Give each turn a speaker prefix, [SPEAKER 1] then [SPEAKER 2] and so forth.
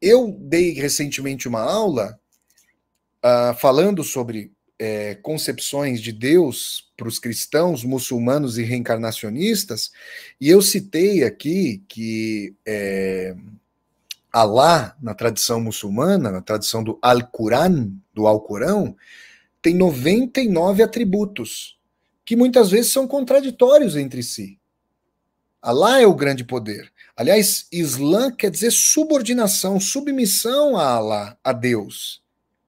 [SPEAKER 1] Eu dei recentemente uma aula uh, falando sobre é, concepções de Deus para os cristãos, muçulmanos e reencarnacionistas, e eu citei aqui que é, Alá, na tradição muçulmana, na tradição do Al-Quran, do Alcorão, tem 99 atributos, que muitas vezes são contraditórios entre si. Alá é o grande poder. Aliás, Islã quer dizer subordinação, submissão a Alá, a Deus.